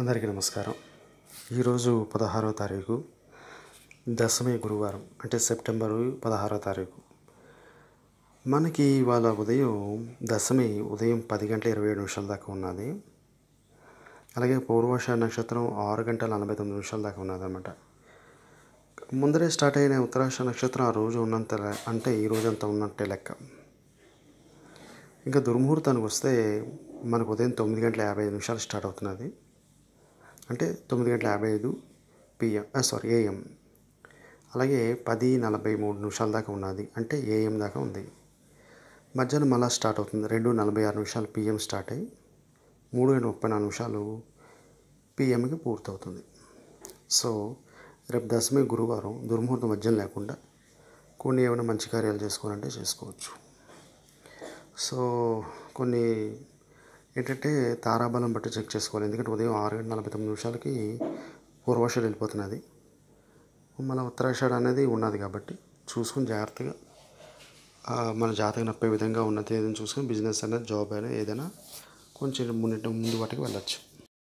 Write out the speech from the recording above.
అందరికీ నమస్కారం ఈరోజు పదహారవ తారీఖు దశమి గురువారం అంటే సెప్టెంబరు పదహారో తారీఖు మనకి ఇవాళ ఉదయం దశమి ఉదయం పది గంటల ఇరవై ఏడు నిమిషాల దాకా ఉన్నది అలాగే పూర్వశ నక్షత్రం ఆరు గంటల నలభై తొమ్మిది నిమిషాల దాకా ఉన్నది అనమాట ముందరే స్టార్ట్ అయిన ఉత్తరాశ నక్షత్రం ఆ రోజు ఉన్నంత అంటే ఈ అంత ఉన్నట్టే లెక్క ఇంకా దుర్ముహూర్తానికి వస్తే మనకు ఉదయం తొమ్మిది గంటల యాభై నిమిషాలు స్టార్ట్ అవుతున్నది అంటే తొమ్మిది గంటల యాభై ఐదు పిఎం సారీ ఏఎం అలాగే పది నలభై మూడు నిమిషాల దాకా ఉన్నది అంటే ఏఎం దాకా ఉంది మధ్యాహ్నం మళ్ళా స్టార్ట్ అవుతుంది రెండు నలభై ఆరు నిమిషాలు పిఎం స్టార్ట్ అయ్యి మూడు గంటల ముప్పై నాలుగు నిమిషాలు పిఎంకి పూర్తవుతుంది సో రేపు దశమి గురువారం దుర్ముహూర్తం మధ్యం లేకుండా కొన్ని ఏమైనా మంచి కార్యాలు చేసుకోవాలంటే చేసుకోవచ్చు సో కొన్ని ఏంటంటే తారాబలం బట్టి చెక్ చేసుకోవాలి ఎందుకంటే ఉదయం ఆరు గంటల నలభై తొమ్మిది నిమిషాలకి పూర్వాషాడు వెళ్ళిపోతున్నది మన ఉత్తరాషాడు అనేది ఉన్నది కాబట్టి చూసుకుని జాగ్రత్తగా మన జాతక నప్పే విధంగా ఉన్నది ఏదైనా చూసుకొని బిజినెస్ అనేది జాబ్ అయినా ఏదైనా కొంచెం ముందు ముందు వాటికి వెళ్ళచ్చు